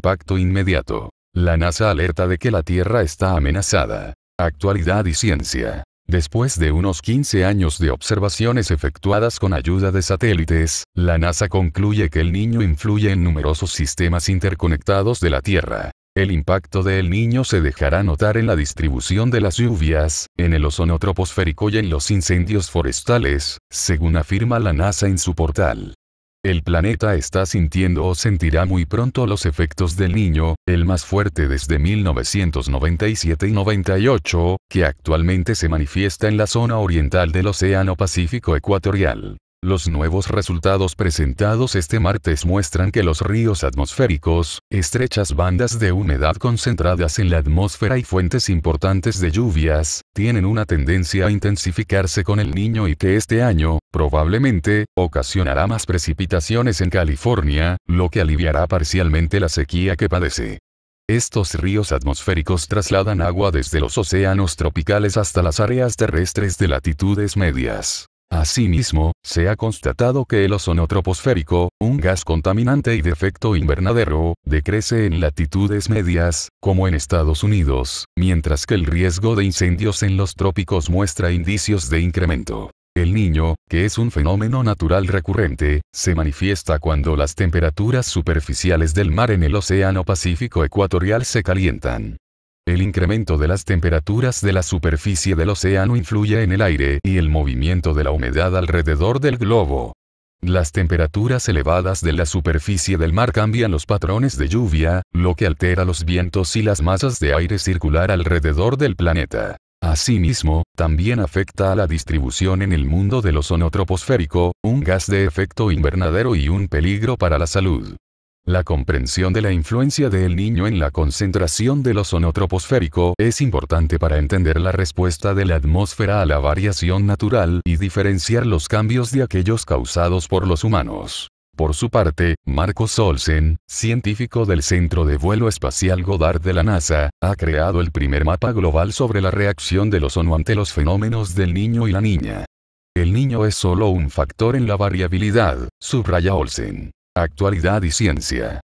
impacto inmediato. La NASA alerta de que la Tierra está amenazada. Actualidad y ciencia. Después de unos 15 años de observaciones efectuadas con ayuda de satélites, la NASA concluye que el niño influye en numerosos sistemas interconectados de la Tierra. El impacto del niño se dejará notar en la distribución de las lluvias, en el ozono troposférico y en los incendios forestales, según afirma la NASA en su portal. El planeta está sintiendo o sentirá muy pronto los efectos del niño, el más fuerte desde 1997 y 98, que actualmente se manifiesta en la zona oriental del Océano Pacífico Ecuatorial. Los nuevos resultados presentados este martes muestran que los ríos atmosféricos, estrechas bandas de humedad concentradas en la atmósfera y fuentes importantes de lluvias, tienen una tendencia a intensificarse con el niño y que este año, probablemente, ocasionará más precipitaciones en California, lo que aliviará parcialmente la sequía que padece. Estos ríos atmosféricos trasladan agua desde los océanos tropicales hasta las áreas terrestres de latitudes medias. Asimismo, se ha constatado que el ozono troposférico, un gas contaminante y de efecto invernadero, decrece en latitudes medias, como en Estados Unidos, mientras que el riesgo de incendios en los trópicos muestra indicios de incremento. El niño, que es un fenómeno natural recurrente, se manifiesta cuando las temperaturas superficiales del mar en el Océano Pacífico Ecuatorial se calientan. El incremento de las temperaturas de la superficie del océano influye en el aire y el movimiento de la humedad alrededor del globo. Las temperaturas elevadas de la superficie del mar cambian los patrones de lluvia, lo que altera los vientos y las masas de aire circular alrededor del planeta. Asimismo, también afecta a la distribución en el mundo del ozono troposférico, un gas de efecto invernadero y un peligro para la salud. La comprensión de la influencia del niño en la concentración del ozono troposférico es importante para entender la respuesta de la atmósfera a la variación natural y diferenciar los cambios de aquellos causados por los humanos. Por su parte, Marcos Olsen, científico del Centro de Vuelo Espacial Goddard de la NASA, ha creado el primer mapa global sobre la reacción del ozono ante los fenómenos del niño y la niña. El niño es solo un factor en la variabilidad, subraya Olsen actualidad y ciencia.